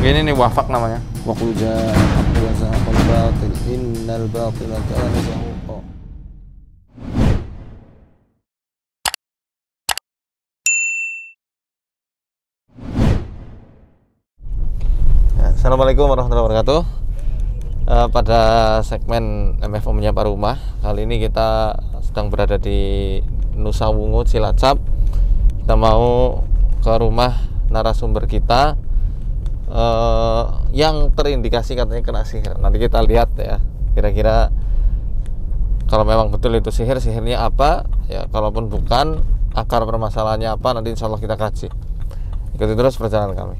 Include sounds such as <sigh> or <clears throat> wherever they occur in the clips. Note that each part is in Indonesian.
Ini nih wafak namanya. Wakuja, qul jaa wa batil Assalamualaikum warahmatullahi wabarakatuh. Eh, pada segmen MFO Menyapa Rumah kali ini kita sedang berada di Nusa Wungu Cilacap. Kita mau ke rumah narasumber kita uh, yang terindikasi katanya kena sihir. Nanti kita lihat ya, kira-kira kalau memang betul itu sihir, sihirnya apa? Ya, kalaupun bukan, akar permasalahannya apa? Nanti insya Allah kita kaji. Ikuti terus perjalanan kami.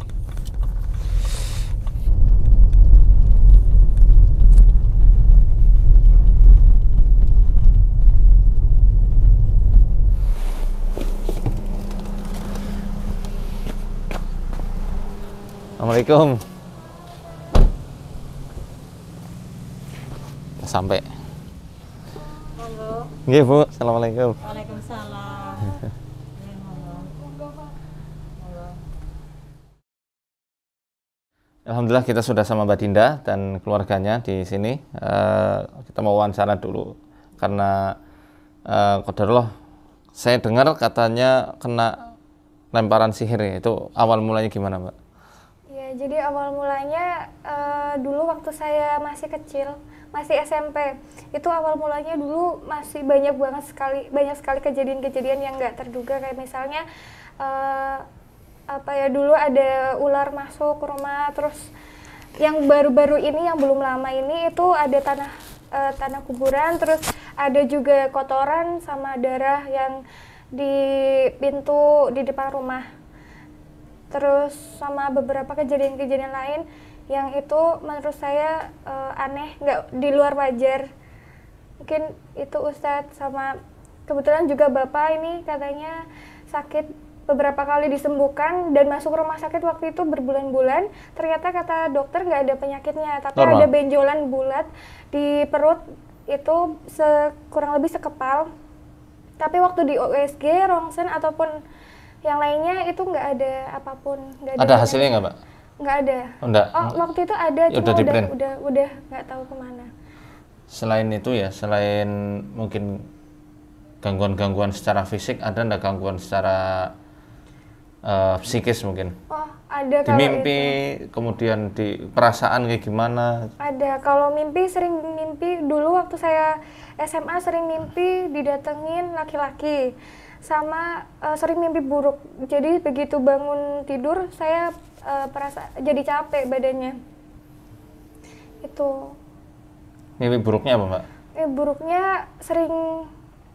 Assalamualaikum. Sampai. Halo. Nggih, Bu. Assalamualaikum. Waalaikumsalam. Alhamdulillah kita sudah sama mbak Dinda dan keluarganya di sini. Uh, kita mau wawancara dulu karena uh, kodarullah saya dengar katanya kena lemparan sihir ya. Itu awal mulanya gimana, Mbak? Iya, jadi awal mulanya uh, dulu waktu saya masih kecil, masih SMP, itu awal mulanya dulu masih banyak banget sekali banyak sekali kejadian-kejadian yang nggak terduga kayak misalnya uh, apa ya dulu ada ular masuk ke rumah terus yang baru-baru ini yang belum lama ini itu ada tanah uh, tanah kuburan terus ada juga kotoran sama darah yang di pintu di depan rumah terus sama beberapa kejadian-kejadian lain yang itu menurut saya uh, aneh nggak di luar wajar mungkin itu Ustadz sama kebetulan juga bapak ini katanya sakit beberapa kali disembuhkan dan masuk rumah sakit waktu itu berbulan-bulan ternyata kata dokter nggak ada penyakitnya tapi Normal. ada benjolan bulat di perut itu kurang lebih sekepal tapi waktu di OSG rongsen ataupun yang lainnya itu nggak ada apapun nggak ada, ada hasilnya nggak mbak nggak ada oh, enggak. oh waktu itu ada ya, cuma udah udah udah udah nggak tahu kemana selain itu ya selain mungkin gangguan-gangguan secara fisik ada nggak gangguan secara uh, psikis mungkin. Oh, ada kalau di mimpi, itu. kemudian di perasaan kayak gimana? Ada. Kalau mimpi sering mimpi dulu waktu saya SMA sering mimpi didatengin laki-laki sama uh, sering mimpi buruk. Jadi begitu bangun tidur saya uh, perasa jadi capek badannya. Itu. Mimpi buruknya apa, Mbak? Mimpi buruknya sering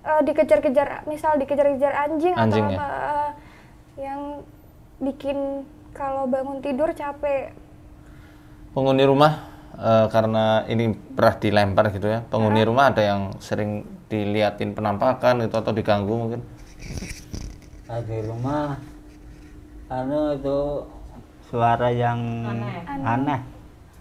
uh, dikejar-kejar, misal dikejar-kejar anjing, anjing atau ya? apa uh, yang bikin kalau bangun tidur capek? Penghuni rumah e, karena ini pernah dilempar gitu ya. Penghuni ya. rumah ada yang sering diliatin penampakan itu atau diganggu mungkin? Di rumah, anu itu suara yang aneh. aneh. aneh.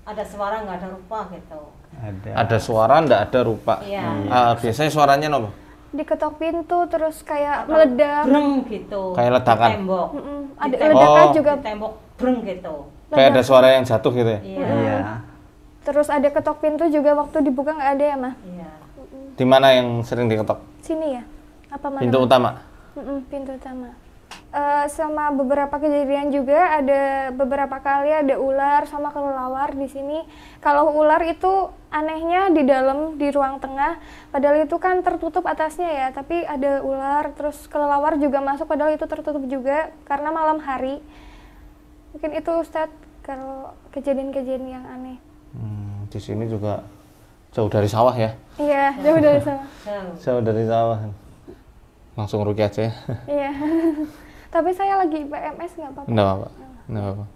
Ada suara nggak ada rupa gitu. Ada. Ada suara nggak ada rupa. Iya. Uh, biasanya suaranya nopo? diketok pintu terus kayak Atau meledak breng gitu kayak ledakan di tembok mm -mm. ada tembok. ledakan oh. juga di tembok breng gitu kayak ada suara yang jatuh gitu ya iya yeah. terus ada ketok pintu juga waktu dibuka nggak ada ya mah iya yeah. di mana yang sering diketok sini ya apa mana pintu utama mm -mm, pintu utama uh, sama beberapa kejadian juga ada beberapa kali ada ular sama kelelawar di sini. Kalau ular itu anehnya di dalam di ruang tengah, padahal itu kan tertutup atasnya ya, tapi ada ular terus kelelawar juga masuk padahal itu tertutup juga karena malam hari. Mungkin itu Ustadz kalau kejadian-kejadian yang aneh. Hmm, di sini juga jauh dari sawah ya? Iya, jauh dari sawah. jauh dari sawah. Langsung rugi aja ya. Iya. <laughs> Tapi saya lagi PMS nggak apa-apa. Nggak apa-apa. Nggak apa-apa.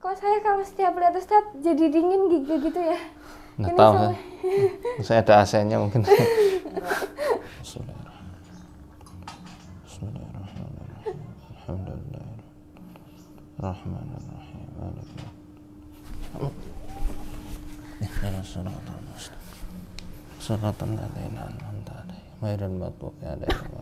Kok saya kalau setiap lihat Ustadz jadi dingin gigi gitu ya? Nggak Ini tahu. Sama... Saya. ada AC-nya mungkin. Bismillahirrahmanirrahim. Alhamdulillah.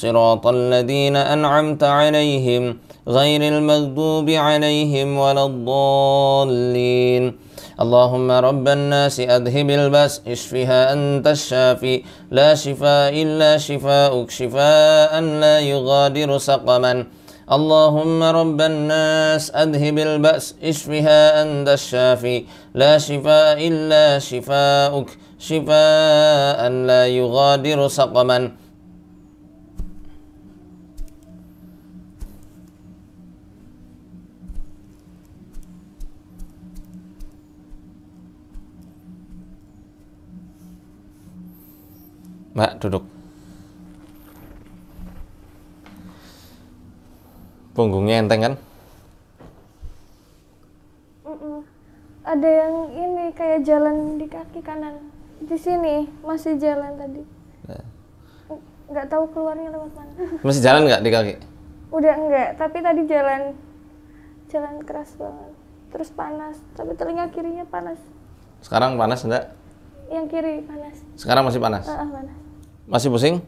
صراط الذين أنعمت عليهم غير المغضوب عليهم ولا الضالين اللهم رب الناس أذهب البأس اشفها أنت الشافي لا شفاء إلا شفاءك شفاء لا يغادر سقما اللهم رب الناس أذهب البأس اشفها أنت الشافي لا شفاء إلا شفاءك شفاء لا يغادر سقما Mbak duduk. Punggungnya enteng kan? Ada yang ini kayak jalan di kaki kanan. Di sini masih jalan tadi. Ya. Nggak tahu keluarnya lewat mana. <laughs> Masih jalan nggak di kaki? Udah enggak, tapi tadi jalan jalan keras banget. Terus panas, tapi telinga kirinya panas. Sekarang panas enggak? Yang kiri panas. Sekarang masih panas? uh, panas. Masih pusing?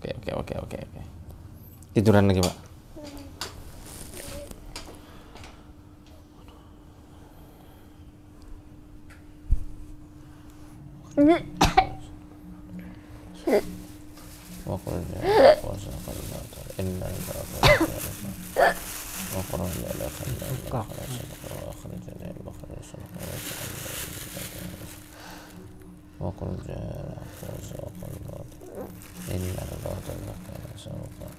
Oke, oke, oke, oke, oke. Tiduran lagi, Pak. Wa qul ya وقل جاء الحق وسوق الباطل إن الباطل كان سوقا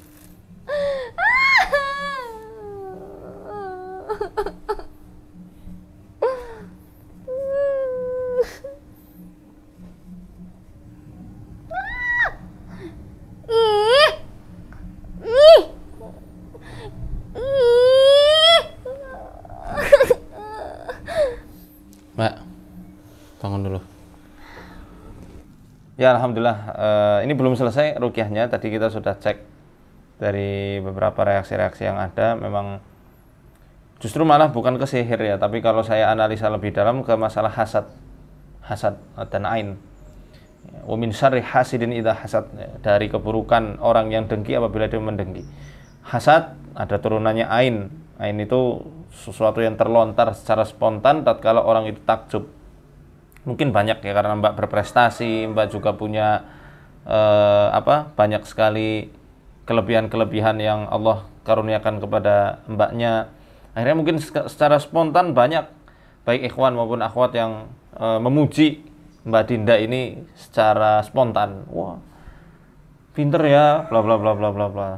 Ya alhamdulillah uh, ini belum selesai rukiahnya. Tadi kita sudah cek dari beberapa reaksi-reaksi yang ada memang justru malah bukan ke sihir ya, tapi kalau saya analisa lebih dalam ke masalah hasad. Hasad dan ain. Umin syarih hasidin itu hasad dari keburukan orang yang dengki apabila dia mendengki. Hasad ada turunannya ain. Ain itu sesuatu yang terlontar secara spontan tatkala orang itu takjub mungkin banyak ya karena Mbak berprestasi, Mbak juga punya eh, apa banyak sekali kelebihan-kelebihan yang Allah karuniakan kepada Mbaknya. Akhirnya mungkin secara spontan banyak baik ikhwan maupun akhwat yang eh, memuji Mbak Dinda ini secara spontan. Wah, pinter ya, bla bla bla bla bla bla.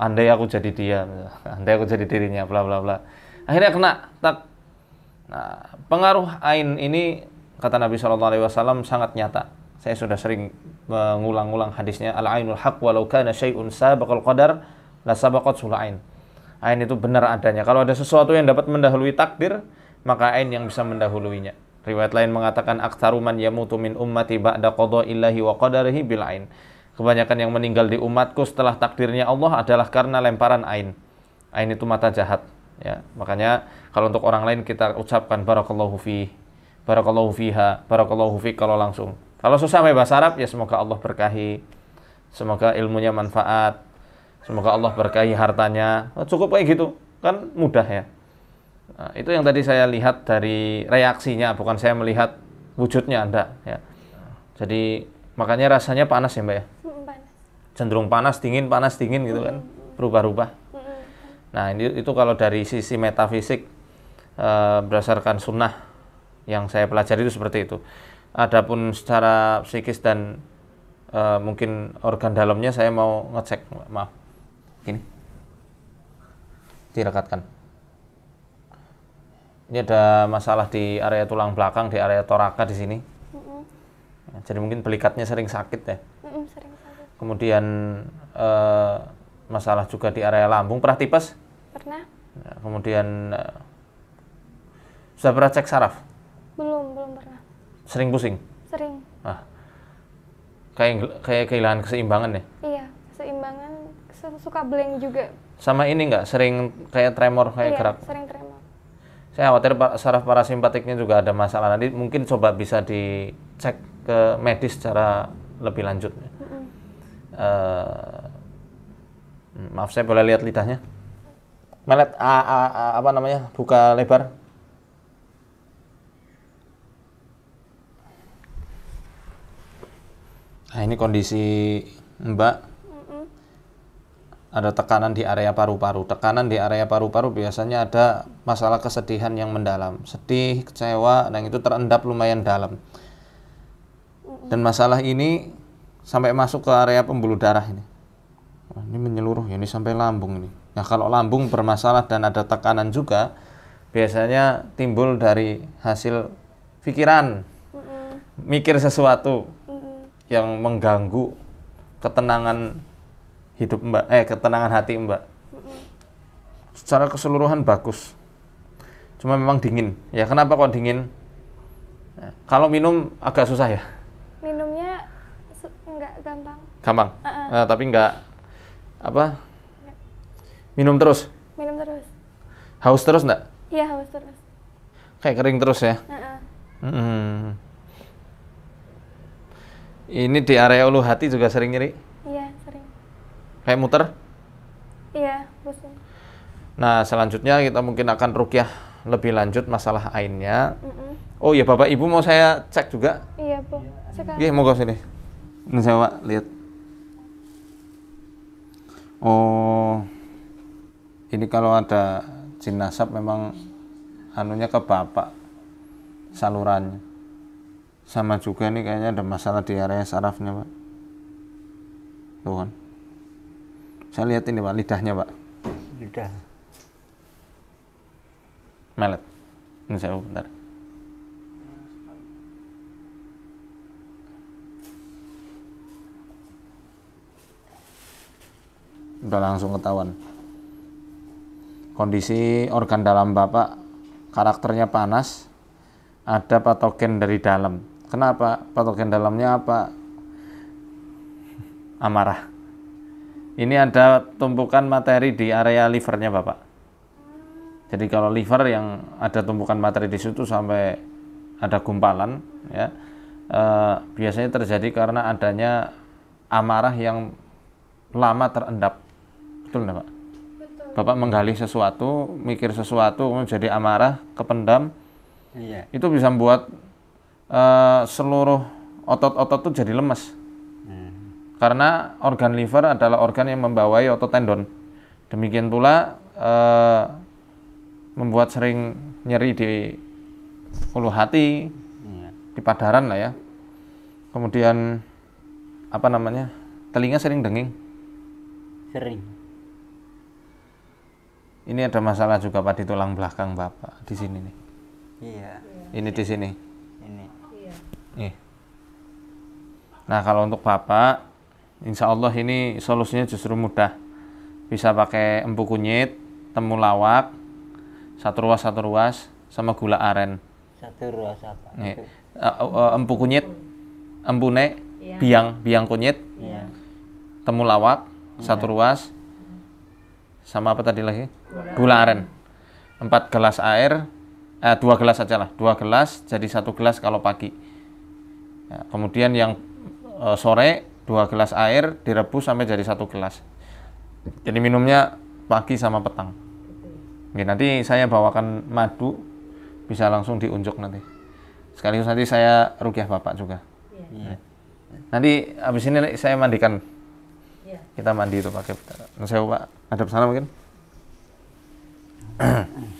Andai aku jadi dia, <laughs> andai aku jadi dirinya, bla bla bla. Akhirnya kena tak. Nah, pengaruh ain ini kata Nabi Shallallahu Alaihi Wasallam sangat nyata. Saya sudah sering mengulang-ulang hadisnya al ainul hak walau kana syai'un sabaqal qadar la sabaqat sulain. Ain itu benar adanya. Kalau ada sesuatu yang dapat mendahului takdir, maka ain yang bisa mendahuluinya. Riwayat lain mengatakan aktsaruman yamutu min ummati ba'da qada'illahi wa qadarihi bil ain. Kebanyakan yang meninggal di umatku setelah takdirnya Allah adalah karena lemparan ain. Ain itu mata jahat, ya. Makanya kalau untuk orang lain kita ucapkan barakallahu fi barakallahu fiha, barakallahu fiqh kalau langsung. Kalau susah sampai bahasa Arab ya semoga Allah berkahi. Semoga ilmunya manfaat. Semoga Allah berkahi hartanya. Oh, cukup kayak gitu. Kan mudah ya. Nah, itu yang tadi saya lihat dari reaksinya, bukan saya melihat wujudnya Anda ya. Jadi makanya rasanya panas ya, Mbak ya. Hmm, Cenderung panas, dingin, panas, dingin gitu kan. Hmm. Berubah-ubah. Hmm. Nah, ini itu kalau dari sisi metafisik eh, berdasarkan sunnah yang saya pelajari itu seperti itu. Adapun secara psikis dan uh, mungkin organ dalamnya saya mau ngecek, maaf. Gini. Direkatkan. Ini ada masalah di area tulang belakang, di area toraka di sini. Mm-mm. Jadi mungkin belikatnya sering sakit ya. Mm-mm, sering sakit. Kemudian uh, masalah juga di area lambung. Pernah tipes? Pernah. Ya, kemudian uh, sudah pernah cek saraf? Belum, belum pernah. Sering pusing? Sering. Ah. Kayak kayak kehilangan keseimbangan ya? Iya, keseimbangan, suka blank juga. Sama ini nggak sering kayak tremor kayak iya, gerak? sering tremor. Saya khawatir saraf parasimpatiknya juga ada masalah. Nanti mungkin coba bisa dicek ke medis secara lebih lanjut. Mm -hmm. uh, maaf saya boleh lihat lidahnya? Melet, a, a, a, apa namanya? Buka lebar. Nah ini kondisi Mbak mm -mm. ada tekanan di area paru-paru. Tekanan di area paru-paru biasanya ada masalah kesedihan yang mendalam, sedih, kecewa, dan nah, itu terendap lumayan dalam. Mm dan masalah ini sampai masuk ke area pembuluh darah ini. Wah, ini menyeluruh ya, ini sampai lambung ini. Nah kalau lambung bermasalah dan ada tekanan juga, biasanya timbul dari hasil pikiran, mikir sesuatu yang mengganggu ketenangan hidup Mbak, eh ketenangan hati Mbak. Secara keseluruhan bagus. Cuma memang dingin. Ya kenapa kok dingin? Ya, kalau minum agak susah ya. Minumnya enggak gampang. Gampang. Uh -uh. Nah, tapi enggak apa? Minum terus. Minum terus. Haus terus enggak Iya haus terus. Kayak kering terus ya. Uh -uh. -hmm. Ini di area ulu hati juga sering nyeri? Iya, sering. Kayak muter? Iya, pusing. Nah, selanjutnya kita mungkin akan rukyah lebih lanjut masalah ainnya. Mm -mm. Oh iya, Bapak Ibu mau saya cek juga? Iya, Bu. Cek. Iya, mau ke sini. Ini saya, Pak, lihat. Oh. Ini kalau ada jin nasab memang anunya ke Bapak salurannya sama juga nih kayaknya ada masalah di area sarafnya pak tuh kan saya lihat ini pak lidahnya pak lidah melet ini saya bentar udah langsung ketahuan kondisi organ dalam bapak karakternya panas ada patogen dari dalam Kenapa? Patogen dalamnya apa? Amarah. Ini ada tumpukan materi di area livernya Bapak. Jadi kalau liver yang ada tumpukan materi di situ sampai ada gumpalan, ya eh, biasanya terjadi karena adanya amarah yang lama terendap. Betul enggak Pak? Bapak menggali sesuatu, mikir sesuatu, menjadi amarah, kependam. Iya. Itu bisa membuat uh, seluruh otot-otot tuh jadi lemes. Hmm. Karena organ liver adalah organ yang membawai otot tendon. Demikian pula uh, membuat sering nyeri di ulu hati, hmm. di padaran lah ya. Kemudian apa namanya? Telinga sering denging. Sering. Ini ada masalah juga pada tulang belakang Bapak di sini nih. Iya. Ini di sini. Nih. Nah kalau untuk bapak, insya Allah ini solusinya justru mudah. Bisa pakai empu kunyit, temulawak, satu ruas satu ruas, sama gula aren. Satu ruas apa? Nih. Uh, eh, uh, eh, eh, empu kunyit, empune, ya. biang biang kunyit, ya. temulawak, ya. satu iya. ruas, sama apa tadi lagi? Gula aren. Empat gelas air, eh, dua gelas aja lah, dua gelas jadi satu gelas kalau pagi Ya, kemudian yang e, sore dua gelas air direbus sampai jadi satu gelas. Jadi minumnya pagi sama petang. Oke, nanti saya bawakan madu bisa langsung diunjuk nanti. Sekaligus nanti saya rukyah bapak juga. Iya. Ya. Nanti habis ini saya mandikan. Ya. Kita mandi itu pakai. Saya pak ada sana mungkin. <clears throat>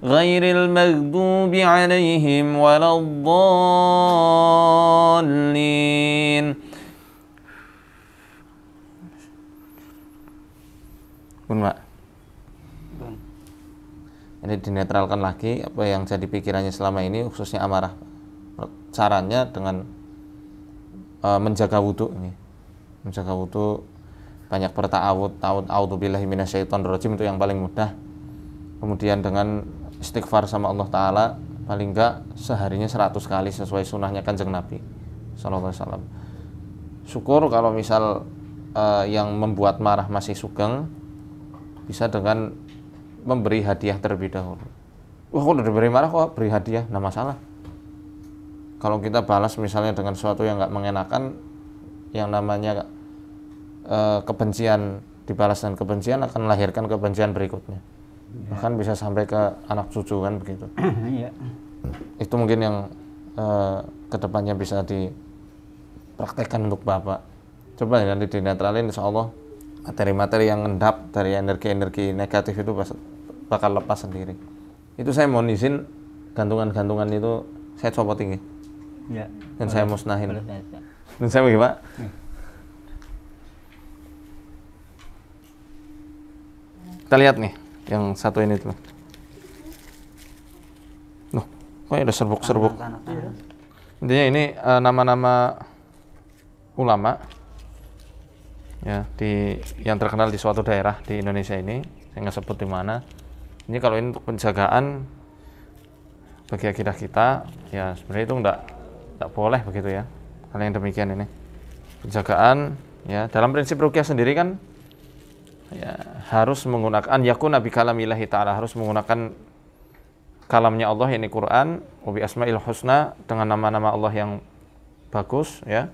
غير المغضوب عليهم ولا الضالين Bun, Pak. Ini dinetralkan lagi apa yang jadi pikirannya selama ini khususnya amarah. Caranya dengan uh, menjaga wudhu ini. Menjaga wudhu banyak bertawud, taud, mina syaiton rajim itu yang paling mudah. Kemudian dengan istighfar sama Allah Ta'ala paling enggak seharinya 100 kali sesuai sunnahnya kanjeng Nabi Sallallahu Alaihi syukur kalau misal uh, yang membuat marah masih sugeng bisa dengan memberi hadiah terlebih dahulu wah udah diberi marah kok beri hadiah nah masalah kalau kita balas misalnya dengan sesuatu yang nggak mengenakan yang namanya uh, kebencian dibalas dengan kebencian akan melahirkan kebencian berikutnya Ya. bahkan bisa sampai ke anak cucu kan begitu <clears throat> iya. itu mungkin yang eh, kedepannya bisa dipraktekkan untuk bapak coba ya, nanti dinetralin insya Allah materi-materi yang ngendap dari energi-energi negatif itu bakal lepas sendiri itu saya mau izin gantungan-gantungan itu saya copot tinggi Ya. Iya. Dan saya musnahin. Dan saya begini pak iya. Kita lihat nih yang satu ini tuh loh kok ada serbuk-serbuk intinya ini eh, nama-nama uh, ulama ya di yang terkenal di suatu daerah di Indonesia ini saya nggak sebut di mana ini kalau ini untuk penjagaan bagi akidah kita ya sebenarnya itu nggak nggak boleh begitu ya hal yang demikian ini penjagaan ya dalam prinsip rukyah sendiri kan ya, harus menggunakan yakun nabi kalamillahi taala harus menggunakan kalamnya Allah ini Quran wabi Asmaul husna dengan nama-nama Allah yang bagus ya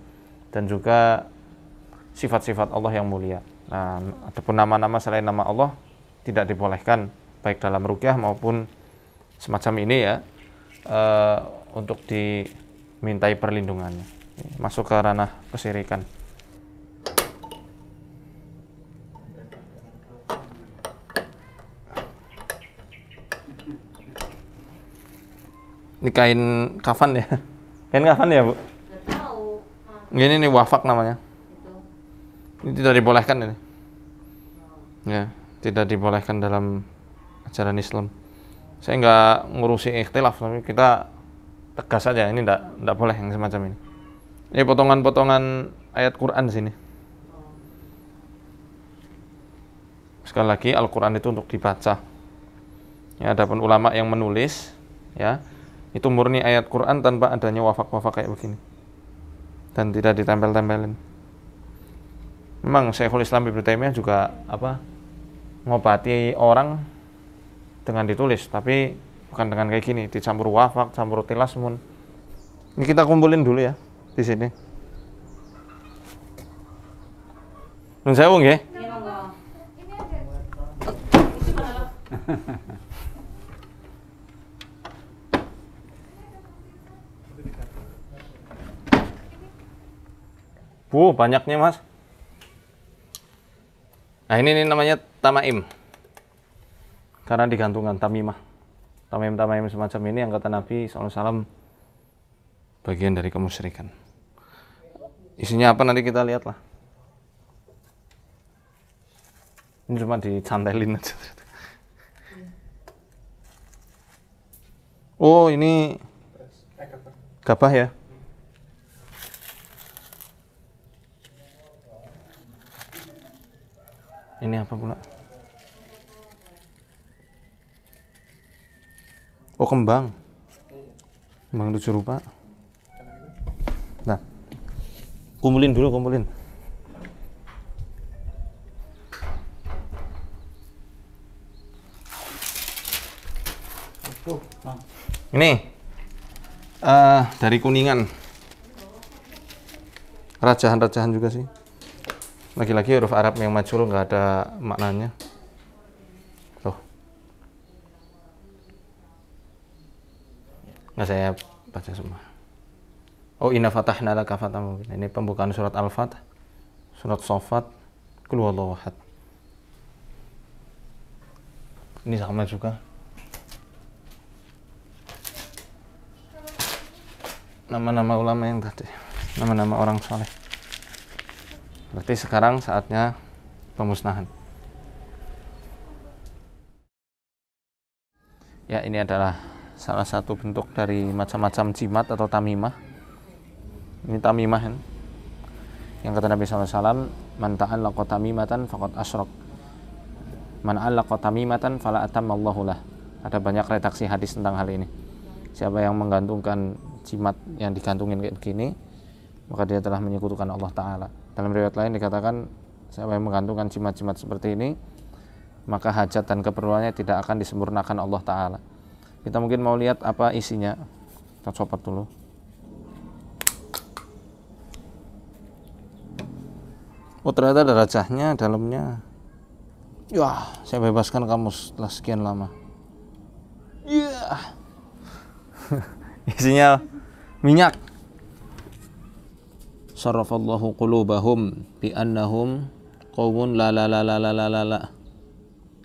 dan juga sifat-sifat Allah yang mulia. Nah, ataupun nama-nama selain nama Allah tidak dibolehkan baik dalam rukyah maupun semacam ini ya uh, untuk dimintai perlindungannya. Masuk ke ranah kesirikan. nikahin kafan ya kain kafan ya bu tahu. ini nih wafak namanya itu ini tidak dibolehkan ini no. ya tidak dibolehkan dalam ajaran Islam saya nggak ngurusi ikhtilaf tapi kita tegas saja ini nggak nggak boleh yang semacam ini ini potongan-potongan ayat Quran sini sekali lagi Al-Quran itu untuk dibaca ya ada pun ulama yang menulis ya itu murni ayat Quran tanpa adanya wafak-wafak kayak begini. Dan tidak ditempel-tempelin. Memang Syekhul Islam Ibnu Taimiyah juga apa ngobati orang dengan ditulis, tapi bukan dengan kayak gini, dicampur wafak, campur tilasmun. Ini kita kumpulin dulu ya di sini. Nun saya ya. ya <laughs> Bu, uh, banyaknya mas. Nah ini, ini namanya tamaim. Karena digantungan tamimah. Tamaim-tamaim semacam ini yang kata Nabi SAW bagian dari kemusyrikan. Isinya apa nanti kita lihatlah. Ini cuma dicantelin aja. Oh ini gabah ya? ini apa pula oh kembang kembang lucu rupa nah kumpulin dulu kumpulin nah. ini uh, dari kuningan rajahan-rajahan juga sih lagi-lagi huruf Arab yang majul nggak ada maknanya. Tuh. Nggak saya baca semua. Oh inna fatahna laka fatam Ini pembukaan surat Al-Fatah. Surat Sofat. Kul wahad Ini sama juga. Nama-nama ulama yang tadi. Nama-nama orang soleh. Berarti sekarang saatnya pemusnahan. Ya, ini adalah salah satu bentuk dari macam-macam jimat atau tamimah. Ini tamimah kan. Yang kata Nabi SAW, Man ta'allaqa tamimatan faqad asyrok. Man allaqa tamimatan fala atammallahu lah. Ada banyak redaksi hadis tentang hal ini. Siapa yang menggantungkan jimat yang digantungin kayak begini, maka dia telah menyekutukan Allah Ta'ala. Dalam riwayat lain dikatakan siapa yang menggantungkan jimat-jimat seperti ini maka hajat dan keperluannya tidak akan disempurnakan Allah Ta'ala. Kita mungkin mau lihat apa isinya. Kita copot dulu. Oh ternyata ada rajahnya dalamnya. Wah, saya bebaskan kamu setelah sekian lama. Iya. Yeah. <laughs> isinya minyak sarrafallahu qulubahum bi annahum qawmun la la la la la la la la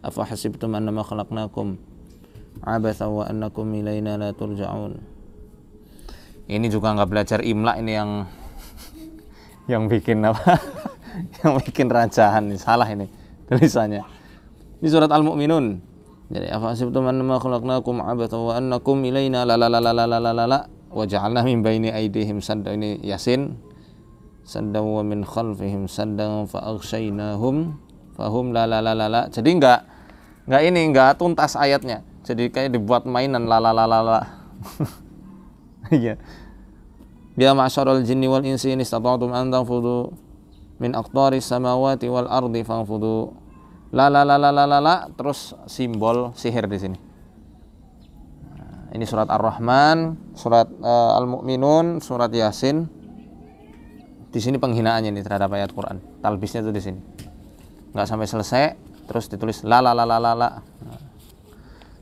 afa hasibtum annama khalaqnakum abatha wa annakum ilayna la turja'un ini juga nggak belajar imla ini yang yang bikin apa yang bikin rajahan nih salah ini tulisannya ini surat al mukminun jadi afa hasibtum annama khalaqnakum abatha wa annakum ilayna la la la la la la la la wa ja'alna min baini aydihim sadda ini yasin saddan wa min khalfihim saddan fa aghshaynahum fahum la la la la Jadi enggak enggak ini enggak tuntas ayatnya. Jadi kayak dibuat mainan la la la la la. Iya. Ya ma'syarul jinni wal insi in istata'tum an tanfudu min aqtari samawati wal ardi fanfudu. La la la la la la la terus simbol sihir di sini. Ini surat Ar-Rahman, surat uh, Al-Mu'minun, surat Yasin di sini penghinaannya ini terhadap ayat Quran talbisnya tuh di sini nggak sampai selesai terus ditulis la la la la la la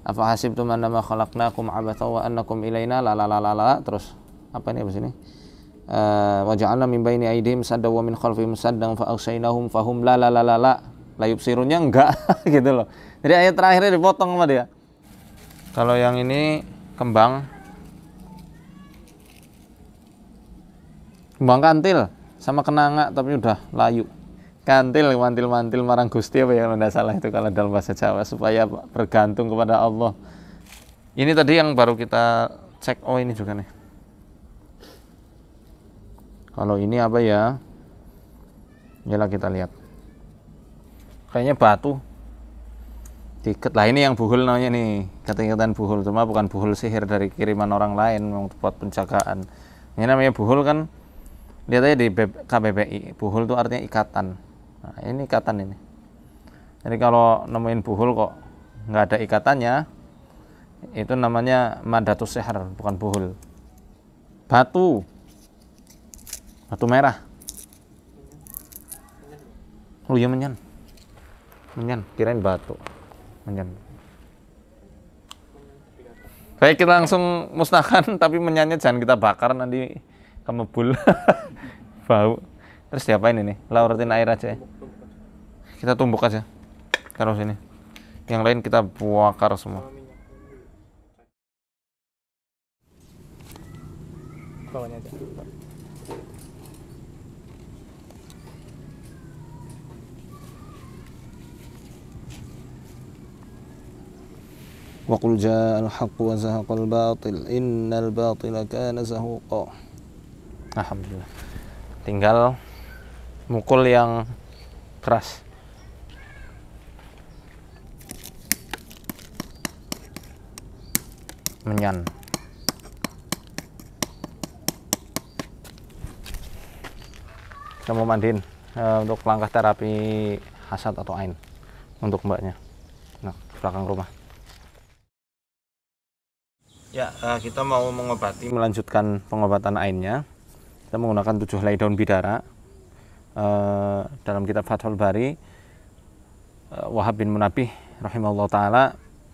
apa hasibtum annama khalaqnakum abatha wa annakum ilaina la la la la la terus apa ini apa sini eh, wa ja'alna min baini aydihim sadda wa min khalfihim saddan fa aghshaynahum fahum la la la la la la yubsirunnya enggak <laughs> gitu loh jadi ayat terakhirnya dipotong sama dia kalau yang ini kembang kembang kantil sama kenanga tapi udah layu kantil mantil mantil marang gusti apa yang tidak salah itu kalau dalam bahasa Jawa supaya bergantung kepada Allah ini tadi yang baru kita cek oh ini juga nih kalau ini apa ya inilah kita lihat kayaknya batu tiket lah ini yang buhul namanya nih ketingkatan buhul cuma bukan buhul sihir dari kiriman orang lain untuk buat penjagaan ini namanya buhul kan lihat aja di KBBI buhul itu artinya ikatan nah ini ikatan ini jadi kalau nemuin buhul kok nggak ada ikatannya itu namanya madatus sehar bukan buhul batu batu merah oh iya menyan menyan kirain batu menyan baik kita langsung musnahkan <laughs> tapi menyanyi jangan kita bakar nanti temebul <laughs> bau terus diapain ini larutin air aja ya kita tumbuk aja taruh sini yang lain kita buakar semua bawahnya aja وقل جاء الحق وزهق الباطل إن الباطل كان زهوقا alhamdulillah tinggal mukul yang keras menyan kita mau mandiin uh, untuk langkah terapi hasad atau ain untuk mbaknya nah belakang rumah ya eh, kita mau mengobati melanjutkan pengobatan ainnya kita menggunakan tujuh helai daun bidara uh, dalam kitab Fathul Bari uh, Wahab bin Munabih rahimahullah taala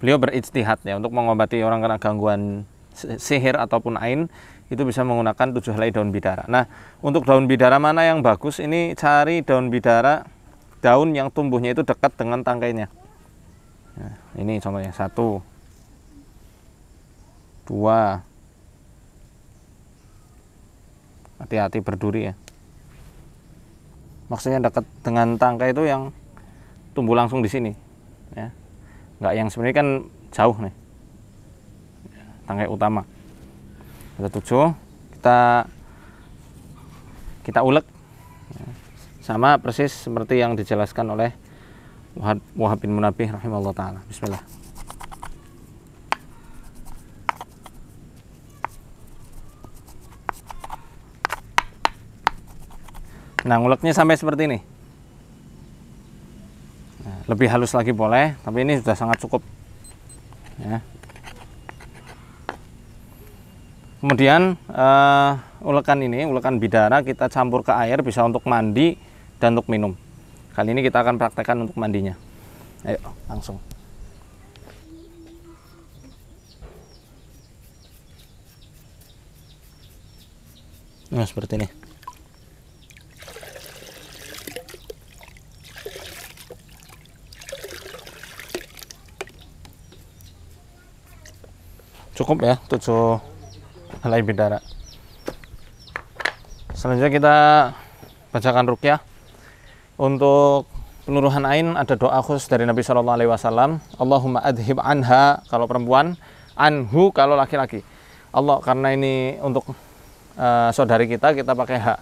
beliau beristihad ya untuk mengobati orang karena gangguan sihir ataupun ain itu bisa menggunakan tujuh helai daun bidara. Nah, untuk daun bidara mana yang bagus ini cari daun bidara daun yang tumbuhnya itu dekat dengan tangkainya. Nah, ini contohnya satu, dua, hati-hati berduri ya maksudnya dekat dengan tangkai itu yang tumbuh langsung di sini ya nggak yang sebenarnya kan jauh nih tangkai utama kita tujuh kita kita ulek ya. sama persis seperti yang dijelaskan oleh Wahab bin Munabih rahimahullah taala bismillah Nah, nguleknya sampai seperti ini. Nah, lebih halus lagi boleh, tapi ini sudah sangat cukup. Ya. Kemudian uh, ulekan ini, ulekan bidara kita campur ke air bisa untuk mandi dan untuk minum. Kali ini kita akan praktekkan untuk mandinya. Ayo, langsung. Nah, seperti ini. cukup ya 7 helai bidara selanjutnya kita bacakan rukyah untuk penuruhan ain ada doa khusus dari Nabi Shallallahu Alaihi Wasallam Allahumma adhib anha kalau perempuan anhu kalau laki-laki Allah karena ini untuk uh, saudari kita kita pakai hak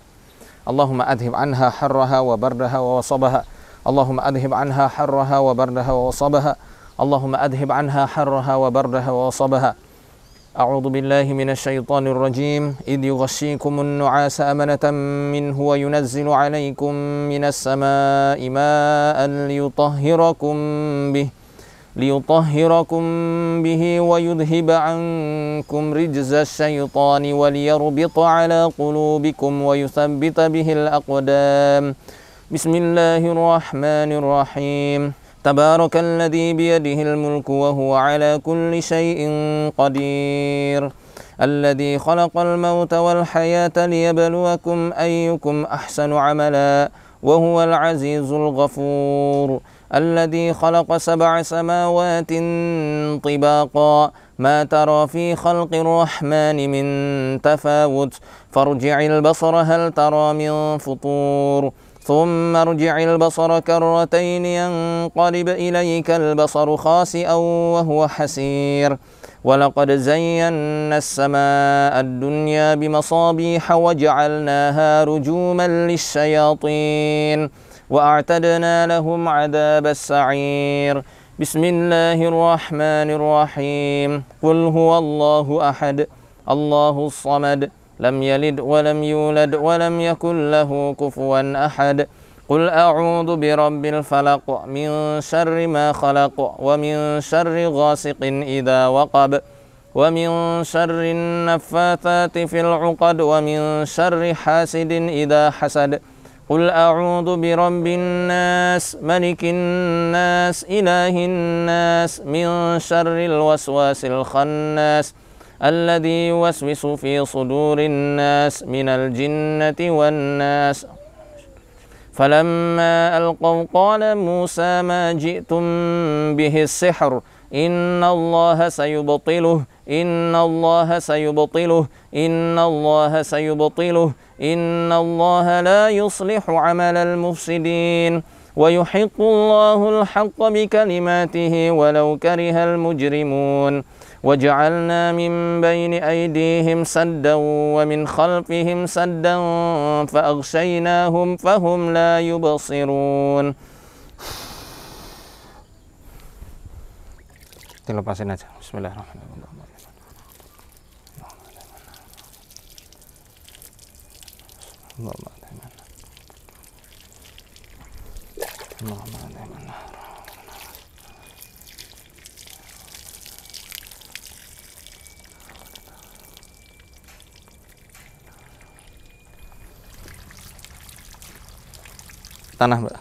Allahumma adhib anha harraha wa bardaha wa wasabaha Allahumma adhib anha harraha wa bardaha wa wasabaha Allahumma adhib anha harraha wa bardaha wa wasabaha أعوذ بالله من الشيطان الرجيم إذ يغشيكم النعاس أمنة منه وينزل عليكم من السماء ماء ليطهركم به ليطهركم به ويذهب عنكم رجز الشيطان وليربط على قلوبكم ويثبت به الأقدام بسم الله الرحمن الرحيم تبارك الذي بيده الملك وهو على كل شيء قدير الذي خلق الموت والحياة ليبلوكم أيكم أحسن عملا وهو العزيز الغفور الذي خلق سبع سماوات طباقا ما ترى في خلق الرحمن من تفاوت فارجع البصر هل ترى من فطور ثم ارجع البصر كرتين ينقلب إليك البصر خاسئا وهو حسير ولقد زينا السماء الدنيا بمصابيح وجعلناها رجوما للشياطين وأعتدنا لهم عذاب السعير بسم الله الرحمن الرحيم قل هو الله أحد الله الصمد لم يلد ولم يولد ولم يكن له كفوا أحد قل أعوذ برب الفلق من شر ما خلق ومن شر غاسق إذا وقب ومن شر النفاثات في العقد ومن شر حاسد إذا حسد قل أعوذ برب الناس ملك الناس إله الناس من شر الوسواس الخناس الذي يوسوس في صدور الناس من الجنة والناس فلما ألقوا قال موسى ما جئتم به السحر إن الله سيبطله إن الله سيبطله إن الله سيبطله إن الله لا يصلح عمل المفسدين ويحق الله الحق بكلماته ولو كره المجرمون وجعلنا من بين أيديهم سدا ومن خلفهم سدا فأغشيناهم فهم لا يبصرون بسم الله الرحمن الرحيم اللهم صل على Allahumma tanah mbak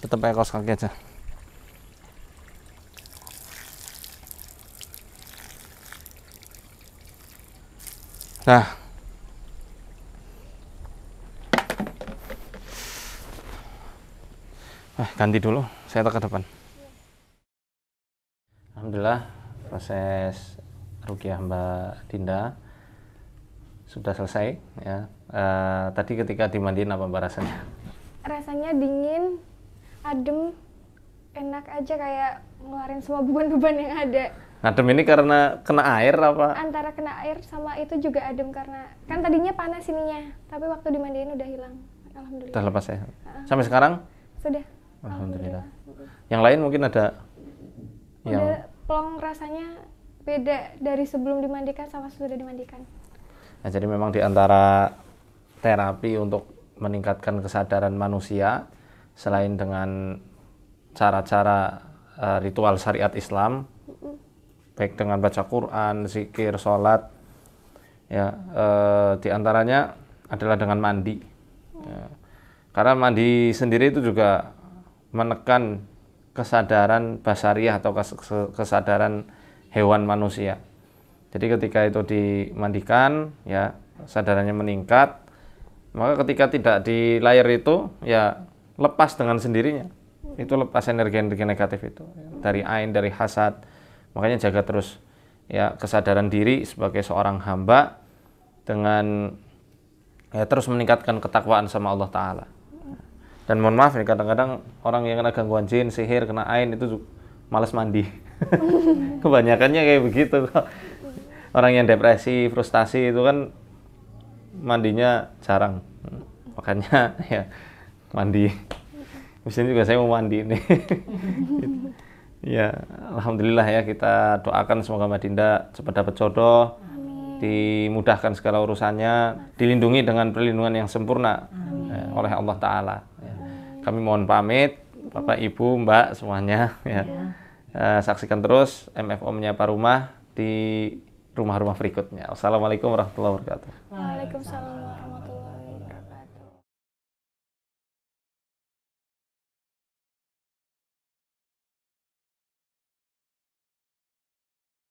tetap pakai kaos kaki aja nah eh ganti dulu saya ke depan Alhamdulillah proses rukiah Mbak Dinda sudah selesai ya. Uh, tadi ketika dimandiin apa rasanya? rasanya dingin, adem, enak aja kayak ngeluarin semua beban-beban yang ada. Adem ini karena kena air apa? Antara kena air sama itu juga adem karena kan tadinya panas ininya, tapi waktu dimandiin udah hilang. Alhamdulillah. Sudah lepas ya. Uh-huh. Sampai sekarang? Sudah. Alhamdulillah. Alhamdulillah. Yang lain mungkin ada udah yang plong rasanya beda dari sebelum dimandikan sama sudah dimandikan. Nah, jadi memang di antara terapi untuk meningkatkan kesadaran manusia selain dengan cara-cara eh, ritual syariat Islam baik dengan baca Quran, zikir, sholat ya uh, eh, diantaranya adalah dengan mandi ya. karena mandi sendiri itu juga menekan kesadaran basariah atau kesadaran hewan manusia jadi ketika itu dimandikan ya sadarannya meningkat maka ketika tidak di layar itu ya lepas dengan sendirinya. Itu lepas energi-energi negatif itu dari ain, dari hasad. Makanya jaga terus ya kesadaran diri sebagai seorang hamba dengan ya terus meningkatkan ketakwaan sama Allah taala. Dan mohon maaf nih kadang-kadang orang yang kena gangguan jin, sihir, kena ain itu malas mandi. <laughs> Kebanyakannya kayak begitu Orang yang depresi, frustasi itu kan mandinya jarang. Makanya <laughs> ya mandi. Misalnya juga saya mau mandi ini <laughs> Ya, alhamdulillah ya kita doakan semoga Mbak Dinda cepat dapat jodoh, Amin. dimudahkan segala urusannya, dilindungi dengan perlindungan yang sempurna ya, oleh Allah taala. Ya. Kami mohon pamit Bapak, Ibu, Mbak semuanya ya. ya. Uh, saksikan terus MFO menyapa rumah di rumah-rumah berikutnya. Assalamualaikum warahmatullahi wabarakatuh. Waalaikumsalam.